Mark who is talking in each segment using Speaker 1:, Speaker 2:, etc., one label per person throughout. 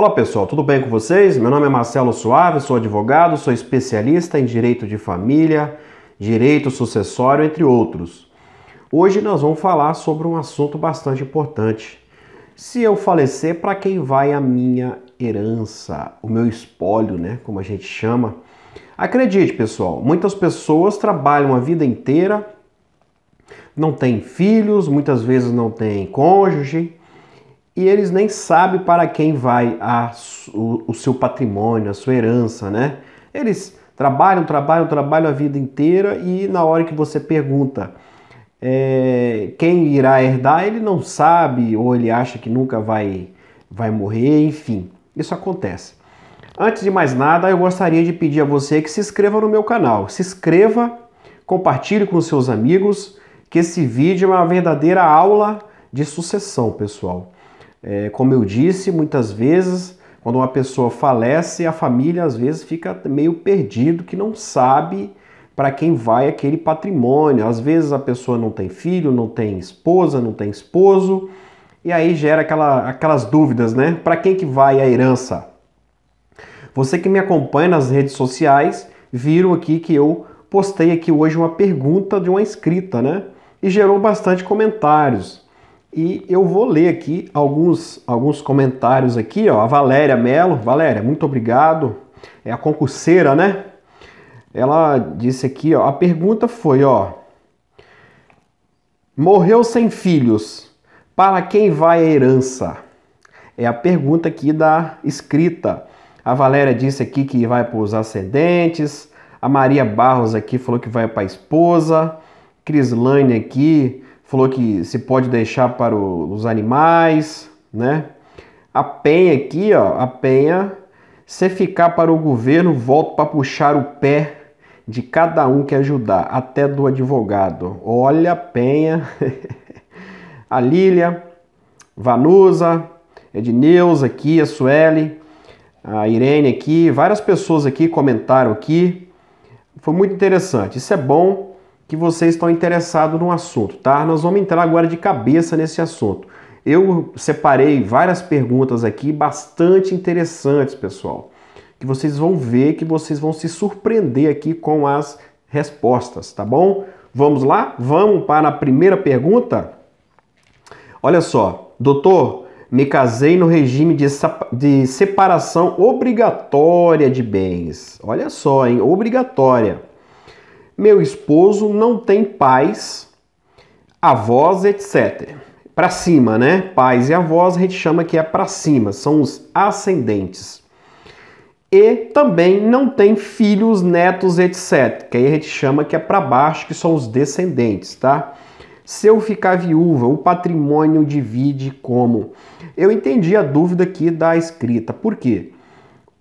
Speaker 1: Olá pessoal, tudo bem com vocês? Meu nome é Marcelo Suave, sou advogado, sou especialista em direito de família, direito sucessório, entre outros. Hoje nós vamos falar sobre um assunto bastante importante. Se eu falecer, para quem vai a minha herança, o meu espólio, né, como a gente chama? Acredite, pessoal, muitas pessoas trabalham a vida inteira, não têm filhos, muitas vezes não têm cônjuge, e eles nem sabem para quem vai a, o, o seu patrimônio, a sua herança, né? Eles trabalham, trabalham, trabalham a vida inteira e na hora que você pergunta é, quem irá herdar, ele não sabe ou ele acha que nunca vai, vai morrer, enfim, isso acontece. Antes de mais nada, eu gostaria de pedir a você que se inscreva no meu canal. Se inscreva, compartilhe com seus amigos, que esse vídeo é uma verdadeira aula de sucessão, pessoal. É, como eu disse, muitas vezes, quando uma pessoa falece, a família às vezes fica meio perdido, que não sabe para quem vai aquele patrimônio. Às vezes a pessoa não tem filho, não tem esposa, não tem esposo, e aí gera aquela, aquelas dúvidas, né? Para quem que vai a herança? Você que me acompanha nas redes sociais, viram aqui que eu postei aqui hoje uma pergunta de uma inscrita, né? E gerou bastante comentários. E eu vou ler aqui alguns, alguns comentários aqui, ó. A Valéria Melo, Valéria, muito obrigado. É a concurseira, né? Ela disse aqui, ó, a pergunta foi, ó: Morreu sem filhos. Para quem vai a herança? É a pergunta aqui da escrita. A Valéria disse aqui que vai para os ascendentes. A Maria Barros aqui falou que vai para a esposa. Crislane aqui falou que se pode deixar para os animais, né? A penha aqui, ó, a penha, se ficar para o governo, volto para puxar o pé de cada um que ajudar, até do advogado. Olha, penha, a Lília, Vanusa, Edneuza aqui, a Sueli, a Irene aqui, várias pessoas aqui comentaram aqui. Foi muito interessante. Isso é bom que vocês estão interessados no assunto, tá? Nós vamos entrar agora de cabeça nesse assunto. Eu separei várias perguntas aqui bastante interessantes, pessoal, que vocês vão ver, que vocês vão se surpreender aqui com as respostas, tá bom? Vamos lá? Vamos para a primeira pergunta? Olha só, doutor, me casei no regime de, de separação obrigatória de bens. Olha só, hein? Obrigatória meu esposo não tem pais, avós, etc. Para cima, né? Pais e avós a gente chama que é para cima, são os ascendentes. E também não tem filhos, netos, etc. Que aí a gente chama que é para baixo, que são os descendentes, tá? Se eu ficar viúva, o patrimônio divide como? Eu entendi a dúvida aqui da escrita. Por quê?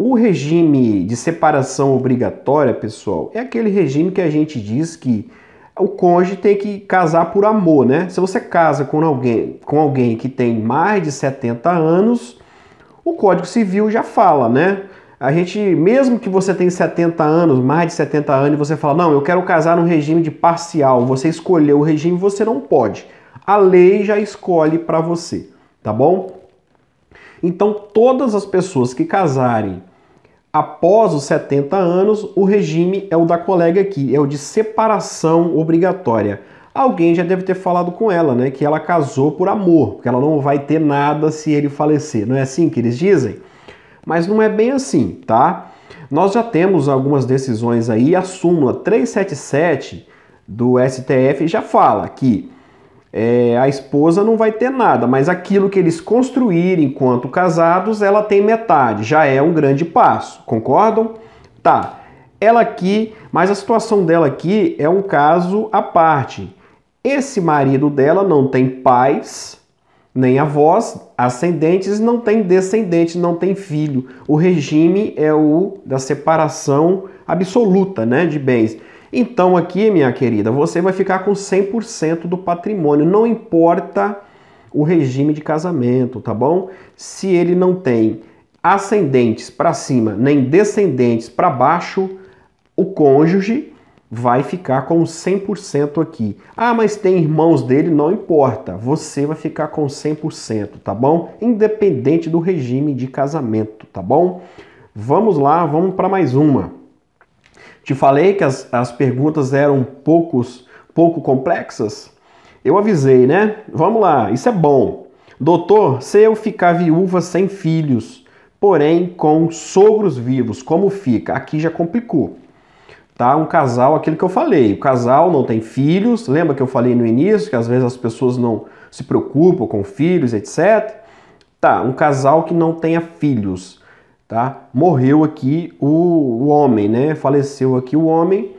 Speaker 1: O regime de separação obrigatória, pessoal, é aquele regime que a gente diz que o cônjuge tem que casar por amor, né? Se você casa com alguém, com alguém que tem mais de 70 anos, o Código Civil já fala, né? A gente, mesmo que você tenha 70 anos, mais de 70 anos, e você fala, não, eu quero casar no regime de parcial, você escolheu o regime, você não pode. A lei já escolhe para você, tá bom? Então, todas as pessoas que casarem Após os 70 anos, o regime é o da colega aqui, é o de separação obrigatória. Alguém já deve ter falado com ela, né? Que ela casou por amor, porque ela não vai ter nada se ele falecer. Não é assim que eles dizem? Mas não é bem assim, tá? Nós já temos algumas decisões aí, a súmula 377 do STF já fala que é, a esposa não vai ter nada, mas aquilo que eles construírem enquanto casados, ela tem metade, já é um grande passo, concordam? Tá. Ela aqui, mas a situação dela aqui é um caso à parte. Esse marido dela não tem pais, nem avós, ascendentes, não tem descendentes não tem filho. O regime é o da separação absoluta, né, de bens. Então aqui, minha querida, você vai ficar com 100% do patrimônio, não importa o regime de casamento, tá bom? Se ele não tem ascendentes para cima nem descendentes para baixo, o cônjuge vai ficar com 100% aqui. Ah, mas tem irmãos dele, não importa. Você vai ficar com 100%, tá bom? Independente do regime de casamento, tá bom? Vamos lá, vamos para mais uma. Te falei que as, as perguntas eram poucos, pouco complexas? Eu avisei, né? Vamos lá, isso é bom. Doutor, se eu ficar viúva sem filhos, porém com sogros vivos, como fica? Aqui já complicou. Tá? Um casal, aquilo que eu falei, o casal não tem filhos, lembra que eu falei no início que às vezes as pessoas não se preocupam com filhos, etc. Tá, um casal que não tenha filhos tá? Morreu aqui o, o homem, né? Faleceu aqui o homem.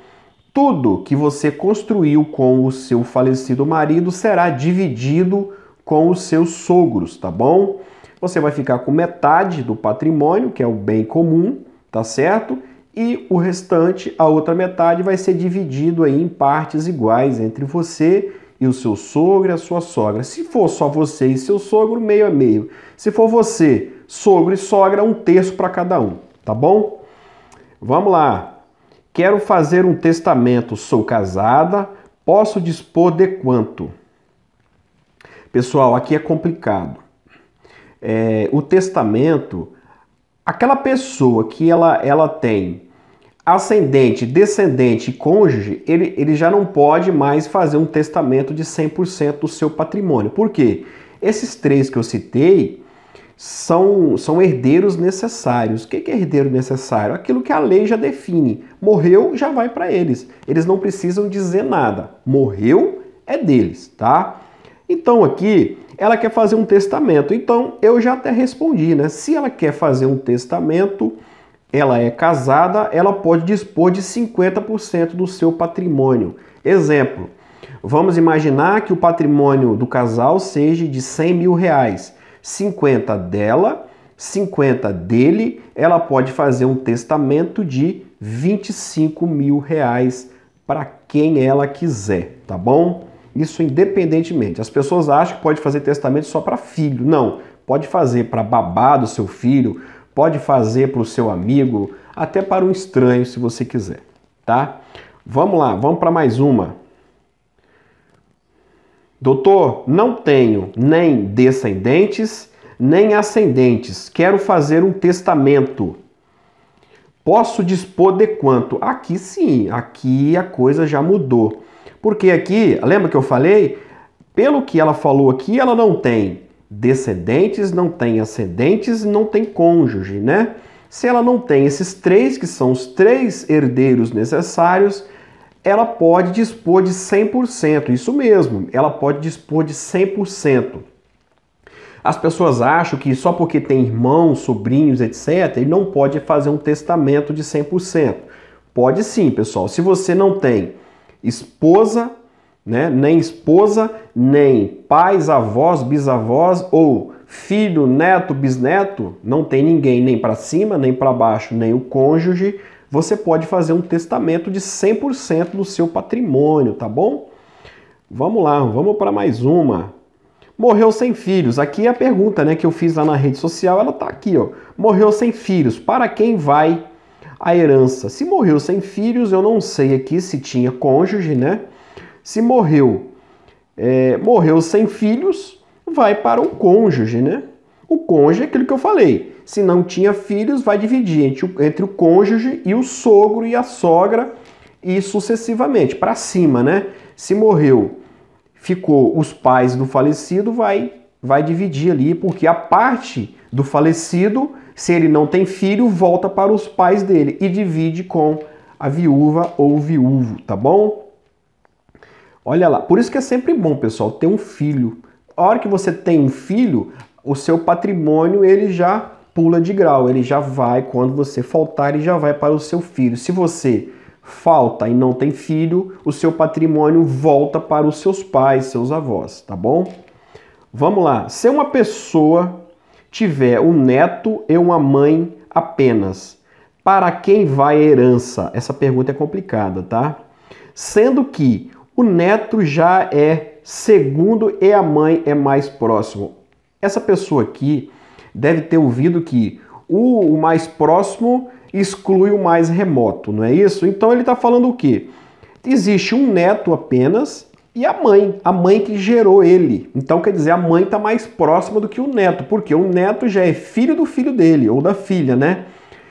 Speaker 1: Tudo que você construiu com o seu falecido marido será dividido com os seus sogros, tá bom? Você vai ficar com metade do patrimônio, que é o bem comum, tá certo? E o restante, a outra metade, vai ser dividido aí em partes iguais entre você e o seu sogro e a sua sogra. Se for só você e seu sogro, meio a meio. Se for você sogro e sogra, um terço para cada um, tá bom? Vamos lá. Quero fazer um testamento, sou casada, posso dispor de quanto? Pessoal, aqui é complicado. É, o testamento, aquela pessoa que ela, ela tem ascendente, descendente e cônjuge, ele, ele já não pode mais fazer um testamento de 100% do seu patrimônio. Por quê? Esses três que eu citei, são, são herdeiros necessários. O que é herdeiro necessário? Aquilo que a lei já define. Morreu, já vai para eles. Eles não precisam dizer nada. Morreu é deles, tá? Então aqui ela quer fazer um testamento. Então eu já até respondi, né? Se ela quer fazer um testamento, ela é casada, ela pode dispor de 50% do seu patrimônio. Exemplo, vamos imaginar que o patrimônio do casal seja de 100 mil reais 50 dela, 50 dele, ela pode fazer um testamento de 25 mil reais para quem ela quiser, tá bom? Isso independentemente. As pessoas acham que pode fazer testamento só para filho. Não, pode fazer para babá do seu filho, pode fazer para o seu amigo, até para um estranho se você quiser, tá? Vamos lá, vamos para mais uma. Doutor, não tenho nem descendentes, nem ascendentes. Quero fazer um testamento. Posso dispor de quanto? Aqui sim, aqui a coisa já mudou. Porque aqui, lembra que eu falei? Pelo que ela falou aqui, ela não tem descendentes, não tem ascendentes, não tem cônjuge, né? Se ela não tem esses três, que são os três herdeiros necessários, ela pode dispor de 100%, isso mesmo, ela pode dispor de 100%. As pessoas acham que só porque tem irmãos, sobrinhos, etc., ele não pode fazer um testamento de 100%. Pode sim, pessoal. Se você não tem esposa, né, nem esposa, nem pais, avós, bisavós ou filho, neto, bisneto, não tem ninguém nem para cima, nem para baixo, nem o cônjuge, você pode fazer um testamento de 100% do seu patrimônio, tá bom? Vamos lá, vamos para mais uma. Morreu sem filhos. Aqui é a pergunta, né, que eu fiz lá na rede social, ela está aqui, ó. Morreu sem filhos. Para quem vai a herança? Se morreu sem filhos, eu não sei aqui se tinha cônjuge, né? Se morreu é, morreu sem filhos, vai para o cônjuge, né? O cônjuge é aquilo que eu falei. Se não tinha filhos, vai dividir entre o, entre o cônjuge e o sogro e a sogra e sucessivamente, para cima, né? Se morreu, ficou os pais do falecido, vai, vai dividir ali, porque a parte do falecido, se ele não tem filho, volta para os pais dele e divide com a viúva ou o viúvo, tá bom? Olha lá, por isso que é sempre bom, pessoal, ter um filho. A hora que você tem um filho, o seu patrimônio ele já pula de grau, ele já vai, quando você faltar, e já vai para o seu filho. Se você falta e não tem filho, o seu patrimônio volta para os seus pais, seus avós, tá bom? Vamos lá. Se uma pessoa tiver um neto e uma mãe apenas, para quem vai a herança? Essa pergunta é complicada, tá? Sendo que o neto já é segundo e a mãe é mais próximo. Essa pessoa aqui deve ter ouvido que o, mais próximo exclui o mais remoto, não é isso? Então ele está falando o quê? Existe um neto apenas e a mãe, a mãe que gerou ele. Então quer dizer, a mãe está mais próxima do que o neto, porque o neto já é filho do filho dele ou da filha, né?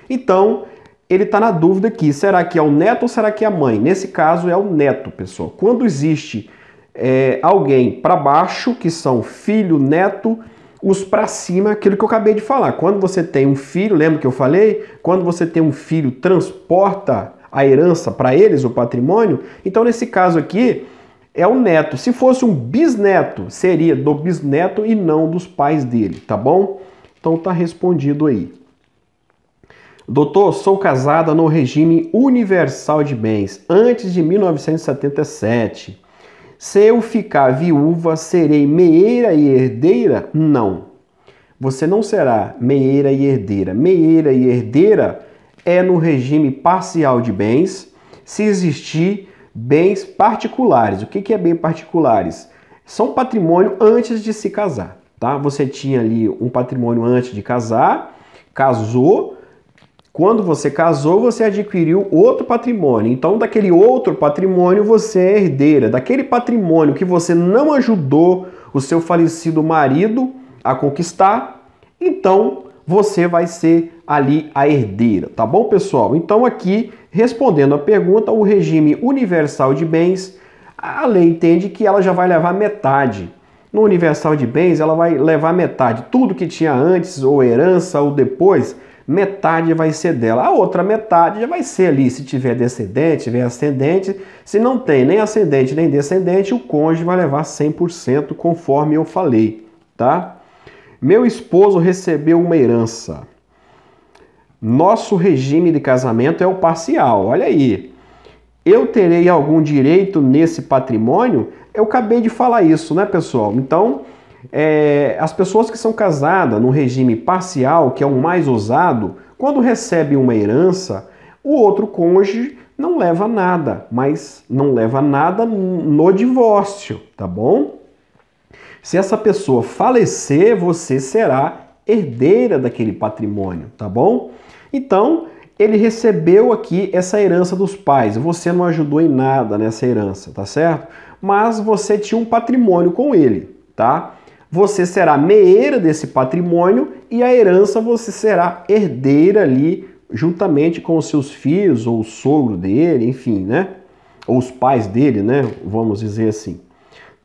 Speaker 1: Então ele está na dúvida aqui: será que é o neto ou será que é a mãe? Nesse caso é o neto, pessoal. Quando existe é, alguém para baixo, que são filho, neto os para cima, aquilo que eu acabei de falar. Quando você tem um filho, lembra que eu falei? Quando você tem um filho, transporta a herança para eles, o patrimônio. Então, nesse caso aqui, é o neto. Se fosse um bisneto, seria do bisneto e não dos pais dele, tá bom? Então tá respondido aí. Doutor, sou casada no regime universal de bens antes de 1977. Se eu ficar viúva, serei meieira e herdeira? Não. Você não será meieira e herdeira. Meieira e herdeira é no regime parcial de bens, se existir bens particulares. O que é bem particulares? São patrimônio antes de se casar, tá? Você tinha ali um patrimônio antes de casar, casou, quando você casou, você adquiriu outro patrimônio. Então, daquele outro patrimônio, você é herdeira. Daquele patrimônio que você não ajudou o seu falecido marido a conquistar, então você vai ser ali a herdeira, tá bom, pessoal? Então, aqui, respondendo a pergunta, o regime universal de bens, a lei entende que ela já vai levar metade. No universal de bens, ela vai levar metade. Tudo que tinha antes, ou herança, ou depois, metade vai ser dela. A outra metade já vai ser ali, se tiver descendente, tiver ascendente. Se não tem nem ascendente nem descendente, o cônjuge vai levar 100%, conforme eu falei, tá? Meu esposo recebeu uma herança. Nosso regime de casamento é o parcial, olha aí. Eu terei algum direito nesse patrimônio? Eu acabei de falar isso, né, pessoal? Então, é, as pessoas que são casadas no regime parcial, que é o mais usado, quando recebem uma herança, o outro cônjuge não leva nada, mas não leva nada no divórcio, tá bom? Se essa pessoa falecer, você será herdeira daquele patrimônio, tá bom? Então, ele recebeu aqui essa herança dos pais. Você não ajudou em nada nessa herança, tá certo? Mas você tinha um patrimônio com ele, tá? você será meeira desse patrimônio e a herança você será herdeira ali juntamente com os seus filhos ou o sogro dele, enfim, né? Ou os pais dele, né? Vamos dizer assim.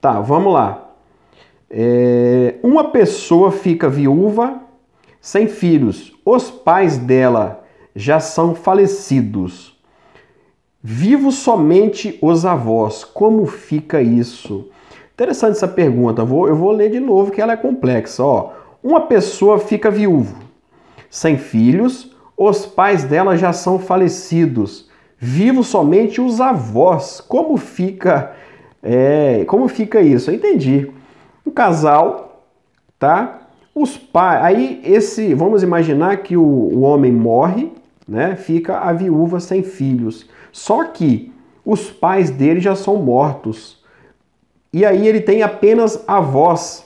Speaker 1: Tá, vamos lá. É... Uma pessoa fica viúva sem filhos. Os pais dela já são falecidos. Vivo somente os avós. Como fica isso? Interessante essa pergunta, vou, eu vou ler de novo que ela é complexa. Ó. Uma pessoa fica viúvo, sem filhos, os pais dela já são falecidos, vivos somente os avós. Como fica, é, como fica isso? Eu entendi. Um casal, tá? Os pais, aí esse, vamos imaginar que o, o homem morre, né? Fica a viúva sem filhos. Só que os pais dele já são mortos e aí ele tem apenas a voz.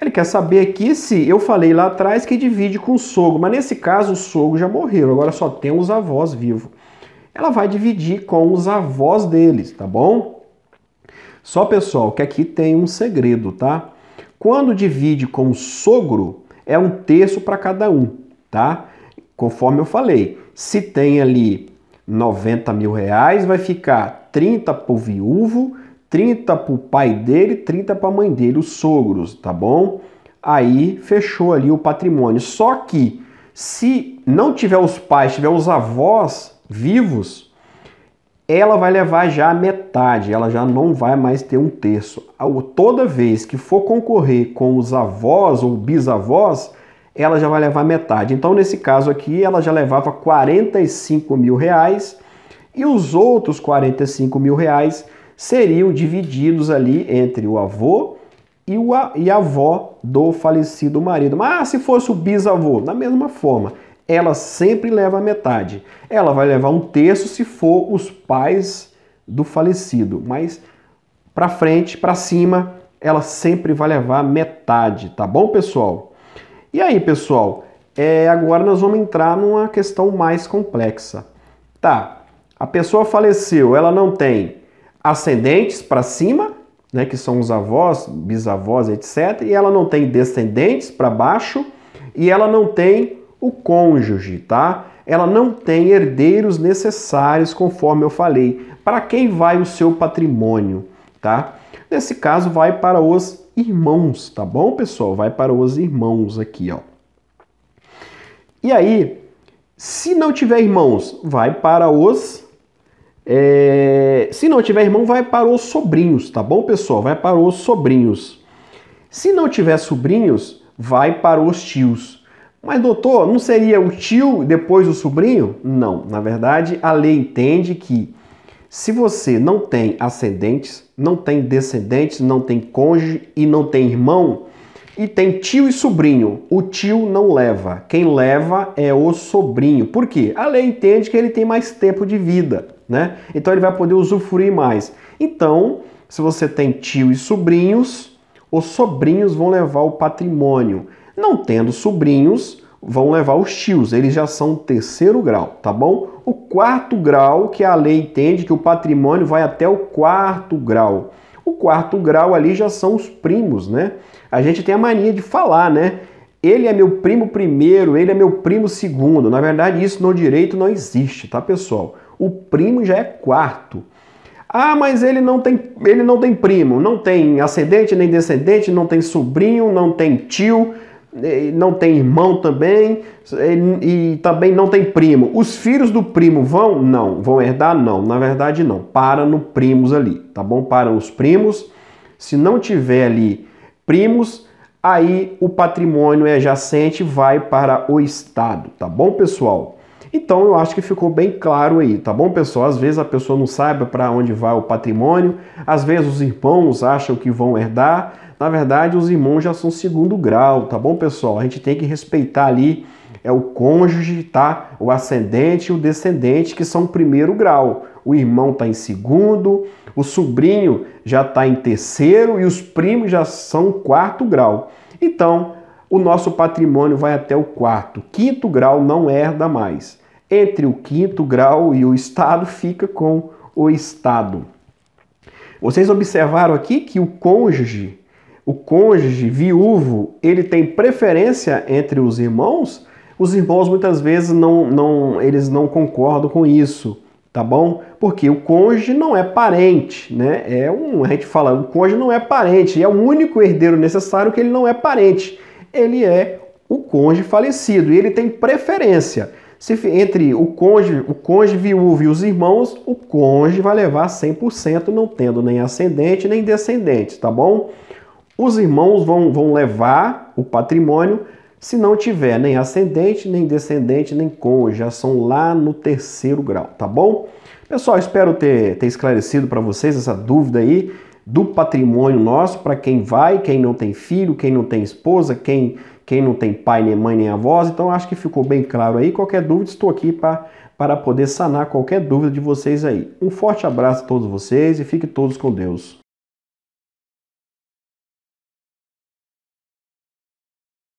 Speaker 1: Ele quer saber aqui se eu falei lá atrás que divide com o sogro, mas nesse caso o sogro já morreu, agora só tem os avós vivos. Ela vai dividir com os avós deles, tá bom? Só pessoal, que aqui tem um segredo, tá? Quando divide com o sogro, é um terço para cada um, tá? Conforme eu falei, se tem ali 90 mil reais, vai ficar 30 para o viúvo, 30 para o pai dele, 30 para a mãe dele, os sogros, tá bom? Aí fechou ali o patrimônio. Só que se não tiver os pais, tiver os avós vivos, ela vai levar já metade, ela já não vai mais ter um terço. Toda vez que for concorrer com os avós ou bisavós, ela já vai levar metade. Então, nesse caso aqui, ela já levava 45 mil reais e os outros 45 mil reais seriam divididos ali entre o avô e, o, e a avó do falecido marido. Mas ah, se fosse o bisavô, da mesma forma, ela sempre leva metade. Ela vai levar um terço se for os pais do falecido, mas para frente, para cima, ela sempre vai levar metade, tá bom, pessoal? E aí, pessoal, é, agora nós vamos entrar numa questão mais complexa. Tá, a pessoa faleceu, ela não tem ascendentes para cima, né, que são os avós, bisavós, etc. E ela não tem descendentes para baixo e ela não tem o cônjuge, tá? Ela não tem herdeiros necessários, conforme eu falei. Para quem vai o seu patrimônio, tá? Nesse caso, vai para os irmãos, tá bom, pessoal? Vai para os irmãos aqui, ó. E aí, se não tiver irmãos, vai para os é... Se não tiver irmão, vai para os sobrinhos, tá bom, pessoal? Vai para os sobrinhos. Se não tiver sobrinhos, vai para os tios. Mas, doutor, não seria o tio depois do sobrinho? Não. Na verdade, a lei entende que se você não tem ascendentes, não tem descendentes, não tem cônjuge e não tem irmão, e tem tio e sobrinho, o tio não leva. Quem leva é o sobrinho. Por quê? A lei entende que ele tem mais tempo de vida né? Então ele vai poder usufruir mais. Então, se você tem tio e sobrinhos, os sobrinhos vão levar o patrimônio. Não tendo sobrinhos, vão levar os tios, eles já são terceiro grau, tá bom? O quarto grau, que a lei entende que o patrimônio vai até o quarto grau. O quarto grau ali já são os primos, né? A gente tem a mania de falar, né? Ele é meu primo primeiro, ele é meu primo segundo. Na verdade, isso no direito não existe, tá, pessoal? O primo já é quarto. Ah, mas ele não tem, ele não tem primo, não tem ascendente nem descendente, não tem sobrinho, não tem tio, não tem irmão também e também não tem primo. Os filhos do primo vão? Não, vão herdar? Não, na verdade não. Para no primos ali, tá bom? Para os primos. Se não tiver ali primos, aí o patrimônio adjacente é vai para o Estado, tá bom, pessoal? Então eu acho que ficou bem claro aí, tá bom, pessoal? Às vezes a pessoa não sabe para onde vai o patrimônio, às vezes os irmãos acham que vão herdar. Na verdade, os irmãos já são segundo grau, tá bom, pessoal? A gente tem que respeitar ali é o cônjuge, tá? O ascendente e o descendente que são primeiro grau. O irmão tá em segundo, o sobrinho já tá em terceiro e os primos já são quarto grau. Então, o nosso patrimônio vai até o quarto. Quinto grau não herda mais. Entre o quinto grau e o Estado fica com o Estado. Vocês observaram aqui que o cônjuge, o cônjuge viúvo, ele tem preferência entre os irmãos? Os irmãos muitas vezes não, não, eles não concordam com isso tá bom? Porque o cônjuge não é parente, né? É um, a gente fala, o cônjuge não é parente, é o único herdeiro necessário que ele não é parente. Ele é o cônjuge falecido e ele tem preferência. Se entre o cônjuge, o cônjuge viúvo e os irmãos, o cônjuge vai levar 100%, não tendo nem ascendente nem descendente, tá bom? Os irmãos vão, vão levar o patrimônio se não tiver nem ascendente, nem descendente, nem cônjuge, já são lá no terceiro grau, tá bom? Pessoal, espero ter, ter esclarecido para vocês essa dúvida aí do patrimônio nosso para quem vai, quem não tem filho, quem não tem esposa, quem, quem não tem pai, nem mãe, nem avós. Então acho que ficou bem claro aí. Qualquer dúvida, estou aqui para poder sanar qualquer dúvida de vocês aí. Um forte abraço a todos vocês e fiquem todos com Deus.